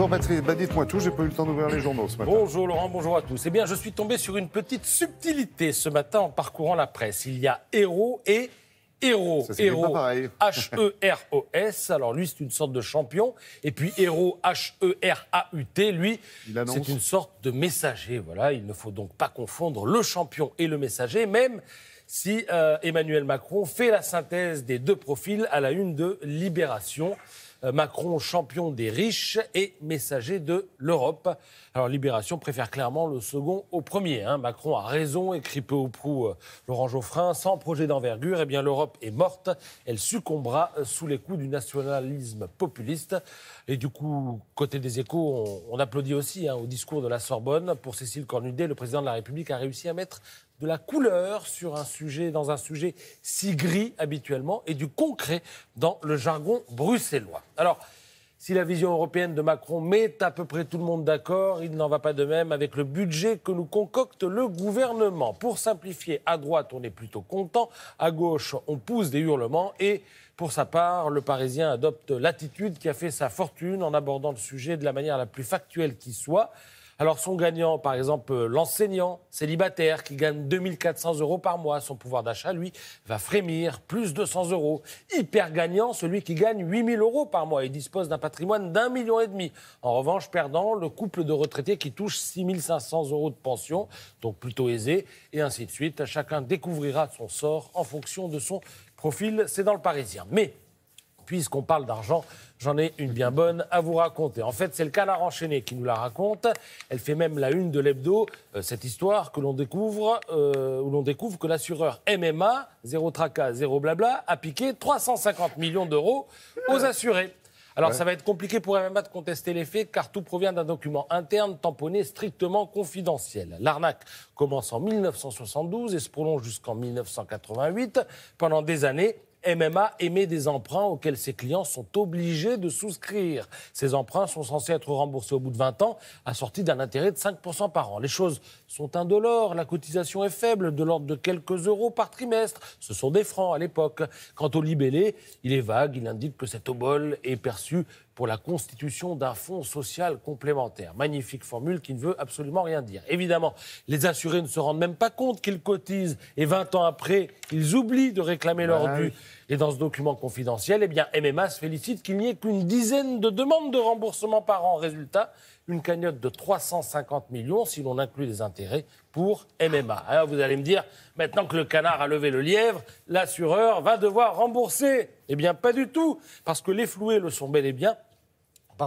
Bonjour Patrice, bah dites-moi tout, j'ai pas eu le temps d'ouvrir les journaux ce matin. Bonjour Laurent, bonjour à tous. Eh bien, je suis tombé sur une petite subtilité ce matin en parcourant la presse. Il y a héros et héros. héros, H-E-R-O-S. Alors lui, c'est une sorte de champion. Et puis héros, H-E-R-A-U-T, lui, c'est une sorte de messager. Voilà, il ne faut donc pas confondre le champion et le messager, même si euh, Emmanuel Macron fait la synthèse des deux profils à la une de Libération. Euh, Macron, champion des riches et messager de l'Europe. Alors Libération préfère clairement le second au premier. Hein. Macron a raison, écrit peu ou prou euh, Laurent Geoffrin. Sans projet d'envergure, eh bien l'Europe est morte. Elle succombera sous les coups du nationalisme populiste. Et du coup, côté des échos, on, applaudit aussi hein, au discours de la Sorbonne. Pour Cécile Cornudet, le président de la République a réussi à mettre de la couleur sur un sujet, dans un sujet si gris habituellement, et du concret dans le jargon bruxellois. Alors, si la vision européenne de Macron met à peu près tout le monde d'accord, il n'en va pas de même avec le budget que nous concocte le gouvernement. Pour simplifier, à droite, on est plutôt content, à gauche, on pousse des hurlements et pour sa part, le Parisien adopte l'attitude qui a fait sa fortune en abordant le sujet de la manière la plus factuelle qui soit. Alors, son gagnant, par exemple, euh, l'enseignant célibataire qui gagne 2400 euros par mois, son pouvoir d'achat, lui, va frémir, plus 200 euros. Hyper gagnant, celui qui gagne 8000 euros par mois et dispose d'un patrimoine d'un million et demi. En revanche, perdant, le couple de retraités qui touche 6500 euros de pension, donc plutôt aisé, et ainsi de suite. Chacun découvrira son sort en fonction de son profil. C'est dans le Parisien. Mais puisqu'on parle d'argent, j'en ai une bien bonne à vous raconter. En fait, c'est le la enchaîné qui nous la raconte. Elle fait même la une de l'hebdo, euh, cette histoire que l'on découvre, euh, où l'on découvre que l'assureur MMA, zéro tracas, zéro blabla, a piqué 350 millions d'euros aux assurés. Alors ça va être compliqué pour MMA de contester les faits car tout provient d'un document interne tamponné strictement confidentiel. L'arnaque commence en 1972 et se prolonge jusqu'en 1988. Pendant des années, MMA émet des emprunts auxquels ses clients sont obligés de souscrire. Ces emprunts sont censés être remboursés au bout de 20 ans, assortis d'un intérêt de 5% par an. Les choses sont indolores, la cotisation est faible, de l'ordre de quelques euros par trimestre. Ce sont des francs à l'époque. Quant au libellé, il est vague, il indique que cet obol est perçu pour la constitution d'un fonds social complémentaire. Magnifique formule qui ne veut absolument rien dire. Évidemment, les assurés ne se rendent même pas compte qu'ils cotisent et 20 ans après, ils oublient de réclamer leur ouais. Bah dû. Et dans ce document confidentiel, eh bien, MMA se félicite qu'il n'y ait qu'une dizaine de demandes de remboursement par an. Résultat, une cagnotte de 350 millions, si l'on inclut les intérêts, pour MMA. Alors vous allez me dire, maintenant que le canard a levé le lièvre, l'assureur va devoir rembourser. Eh bien, pas du tout, parce que les floués le sont bel et bien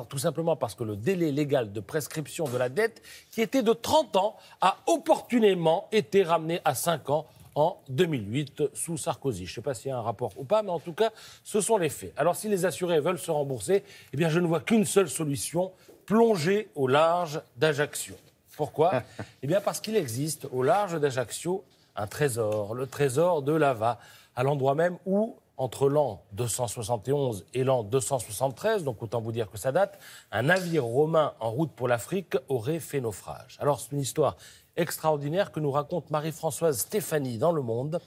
tout simplement parce que le délai légal de prescription de la dette, qui était de 30 ans, a opportunément été ramené à 5 ans en 2008 sous Sarkozy. Je ne sais pas s'il y a un rapport ou pas, mais en tout cas, ce sont les faits. Alors si les assurés veulent se rembourser, eh bien je ne vois qu'une seule solution, plonger au large d'Ajaccio. Pourquoi Eh bien parce qu'il existe au large d'Ajaccio un trésor, le trésor de Lava, à l'endroit même où entre l'an 271 et l'an 273, donc autant vous dire que ça date, un navire romain en route pour l'Afrique aurait fait naufrage. Alors c'est une histoire extraordinaire que nous raconte Marie-Françoise Stéphanie dans Le Monde.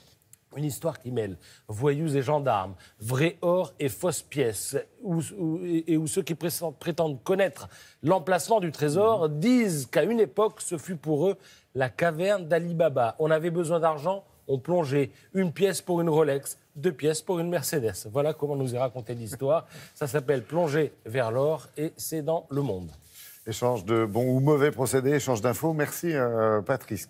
Une histoire qui mêle voyous et gendarmes, vrai or et fausses pièces, et où ceux qui prétendent connaître l'emplacement du trésor disent qu'à une époque, ce fut pour eux la caverne d'Ali Baba. On avait besoin d'argent, ont plongé une pièce pour une Rolex, deux pièces pour une Mercedes. Voilà comment nous est racontée l'histoire. Ça s'appelle Plonger vers l'or et c'est dans le monde. Échange de bons ou mauvais procédés, échange d'infos. Merci euh, Patrice.